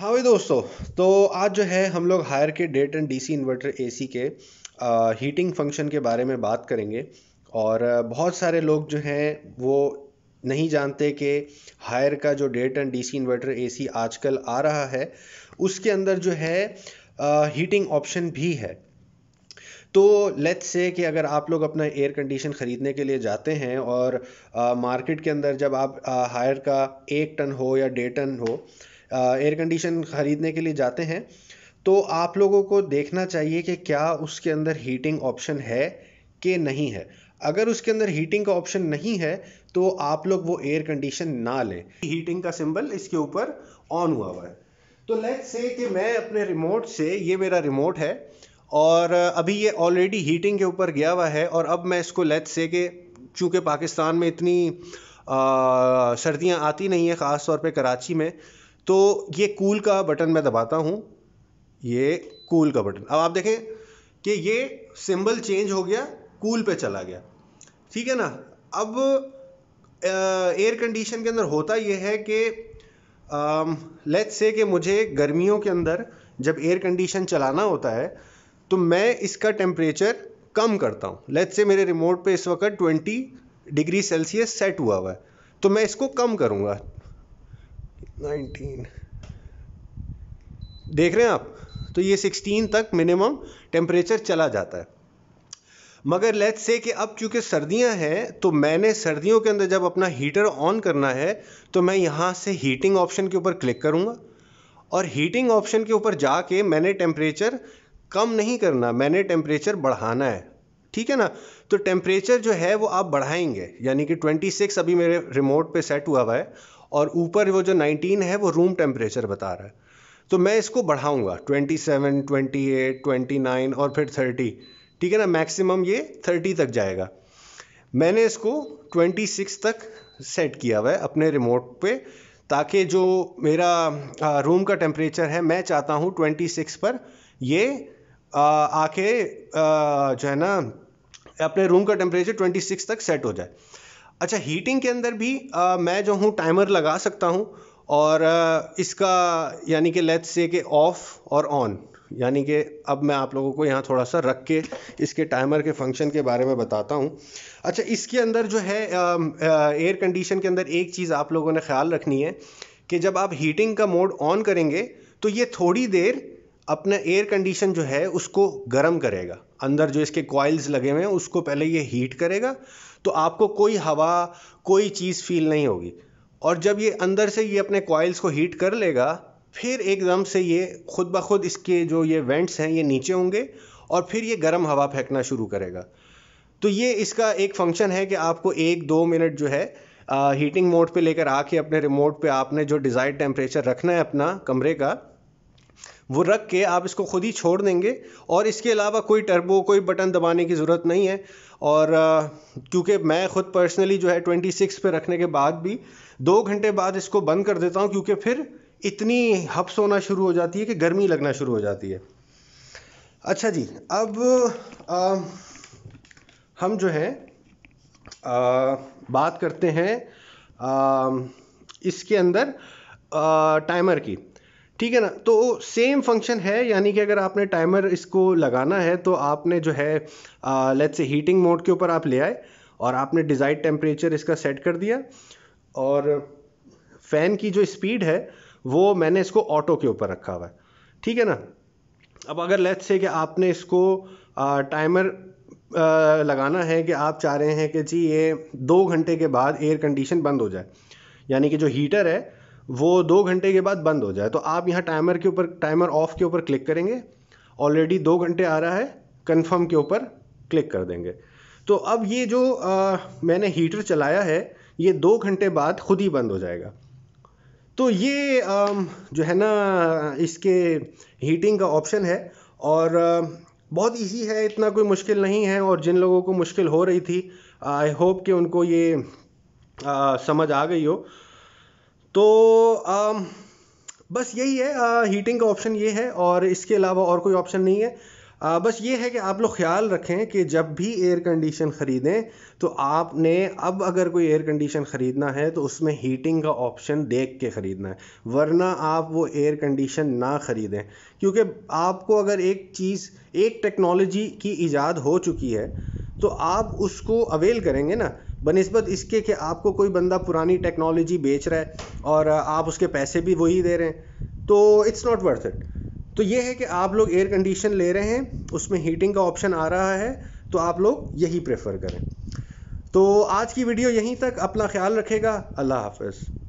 हाँ भाई दोस्तों तो आज जो है हम लोग हायर के date and DC inverter AC के आ, हीटिंग फंक्शन के बारे में बात करेंगे और बहुत सारे लोग जो हैं वो नहीं जानते कि हायर का जो date and DC inverter AC आजकल आ रहा है उसके अंदर जो है आ, हीटिंग ऑप्शन भी है तो लेट्स से कि अगर आप लोग अपना एयर कंडीशन ख़रीदने के लिए जाते हैं और आ, मार्केट के अंदर जब आप हायर का एक टन हो या डेढ़ टन हो एयर कंडीशन ख़रीदने के लिए जाते हैं तो आप लोगों को देखना चाहिए कि क्या उसके अंदर हीटिंग ऑप्शन है कि नहीं है अगर उसके अंदर हीटिंग का ऑप्शन नहीं है तो आप लोग वो एयर कंडीशन ना लें हीटिंग का सिंबल इसके ऊपर ऑन हुआ हुआ है तो लेट्स से कि मैं अपने रिमोट से ये मेरा रिमोट है और अभी ये ऑलरेडी हीटिंग के ऊपर गया हुआ है और अब मैं इसको लेट्स से कि चूँकि पाकिस्तान में इतनी सर्दियाँ आती नहीं है ख़ास तौर पर कराची में तो ये कूल का बटन मैं दबाता हूँ ये कूल का बटन अब आप देखें कि ये सिंबल चेंज हो गया कूल पे चला गया ठीक है ना अब एयर कंडीशन के अंदर होता ये है कि लेट्स से कि मुझे गर्मियों के अंदर जब एयर कंडीशन चलाना होता है तो मैं इसका टेम्परेचर कम करता हूँ लेट्स से मेरे रिमोट पे इस वक्त 20 डिग्री सेल्सियस सेट हुआ हुआ है तो मैं इसको कम करूँगा 19 देख रहे हैं आप तो ये सिक्सटीन तक मिनिमम टेम्परेचर चला जाता है मगर लेट से कि अब चूंकि सर्दियां हैं तो मैंने सर्दियों के अंदर जब अपना हीटर ऑन करना है तो मैं यहाँ से हीटिंग ऑप्शन के ऊपर क्लिक करूंगा और हीटिंग ऑप्शन के ऊपर जाके मैंने टेम्परेचर कम नहीं करना मैंने टेम्परेचर बढ़ाना है ठीक है ना तो टेम्परेचर जो है वो आप बढ़ाएंगे यानी कि 26 अभी मेरे रिमोट पे सेट हुआ हुआ है और ऊपर वो जो 19 है वो रूम टेम्परेचर बता रहा है तो मैं इसको बढ़ाऊंगा 27, 28, 29 और फिर 30 ठीक है ना मैक्सिमम ये 30 तक जाएगा मैंने इसको 26 तक सेट किया हुआ है अपने रिमोट पे ताकि जो मेरा रूम का टेम्परेचर है मैं चाहता हूँ 26 पर ये आके जो है ना अपने रूम का टेम्परेचर 26 तक सेट हो जाए अच्छा हीटिंग के अंदर भी आ, मैं जो हूँ टाइमर लगा सकता हूँ और आ, इसका यानी कि लेट्स से कि ऑफ़ और ऑन यानी कि अब मैं आप लोगों को यहाँ थोड़ा सा रख के इसके टाइमर के फंक्शन के बारे में बताता हूँ अच्छा इसके अंदर जो है एयर कंडीशन के अंदर एक चीज़ आप लोगों ने ख्याल रखनी है कि जब आप हीटिंग का मोड ऑन करेंगे तो ये थोड़ी देर अपना एयर कंडीशन जो है उसको गर्म करेगा अंदर जो इसके कॉइल्स लगे हुए हैं उसको पहले ये हीट करेगा तो आपको कोई हवा कोई चीज़ फील नहीं होगी और जब ये अंदर से ये अपने कॉइल्स को हीट कर लेगा फिर एकदम से ये खुद ब खुद इसके जो ये वेंट्स हैं ये नीचे होंगे और फिर ये गर्म हवा फेंकना शुरू करेगा तो ये इसका एक फंक्शन है कि आपको एक दो मिनट जो है आ, हीटिंग मोड पे लेकर आके अपने रिमोट पे आपने जो डिज़ायर्ड टेम्परेचर रखना है अपना कमरे का वो रख के आप इसको खुद ही छोड़ देंगे और इसके अलावा कोई टर्बो कोई बटन दबाने की ज़रूरत नहीं है और क्योंकि मैं ख़ुद पर्सनली जो है 26 पर रखने के बाद भी दो घंटे बाद इसको बंद कर देता हूँ क्योंकि फिर इतनी हप्स होना शुरू हो जाती है कि गर्मी लगना शुरू हो जाती है अच्छा जी अब आ, हम जो है आ, बात करते हैं आ, इसके अंदर आ, टाइमर की ठीक है ना तो सेम फंक्शन है यानी कि अगर आपने टाइमर इसको लगाना है तो आपने जो है लेट्स से हीटिंग मोड के ऊपर आप ले आए और आपने डिज़ाइड टेम्परेचर इसका सेट कर दिया और फ़ैन की जो स्पीड है वो मैंने इसको ऑटो के ऊपर रखा हुआ है ठीक है ना अब अगर लेट्स से कि आपने इसको आ, टाइमर आ, लगाना है कि आप चाह रहे हैं कि जी ये दो घंटे के बाद एयर कंडीशन बंद हो जाए यानी कि जो हीटर है वो दो घंटे के बाद बंद हो जाए तो आप यहाँ टाइमर के ऊपर टाइमर ऑफ के ऊपर क्लिक करेंगे ऑलरेडी दो घंटे आ रहा है कन्फर्म के ऊपर क्लिक कर देंगे तो अब ये जो आ, मैंने हीटर चलाया है ये दो घंटे बाद खुद ही बंद हो जाएगा तो ये आ, जो है ना इसके हीटिंग का ऑप्शन है और आ, बहुत इजी है इतना कोई मुश्किल नहीं है और जिन लोगों को मुश्किल हो रही थी आई होप कि उनको ये आ, समझ आ गई हो तो आ, बस यही है आ, हीटिंग का ऑप्शन ये है और इसके अलावा और कोई ऑप्शन नहीं है आ, बस ये है कि आप लोग ख्याल रखें कि जब भी एयर कंडीशन ख़रीदें तो आपने अब अगर कोई एयर कंडीशन ख़रीदना है तो उसमें हीटिंग का ऑप्शन देख के ख़रीदना है वरना आप वो एयर कंडीशन ना ख़रीदें क्योंकि आपको अगर एक चीज़ एक टेक्नोलॉजी की ईजाद हो चुकी है तो आप उसको अवेल करेंगे ना बनस्बत इसके कि आपको कोई बंदा पुरानी टेक्नोलॉजी बेच रहा है और आप उसके पैसे भी वही दे रहे हैं तो इट्स नॉट वर्थ इट तो ये है कि आप लोग एयर कंडीशन ले रहे हैं उसमें हीटिंग का ऑप्शन आ रहा है तो आप लोग यही प्रेफर करें तो आज की वीडियो यहीं तक अपना ख्याल रखेगा अल्लाह हाफ़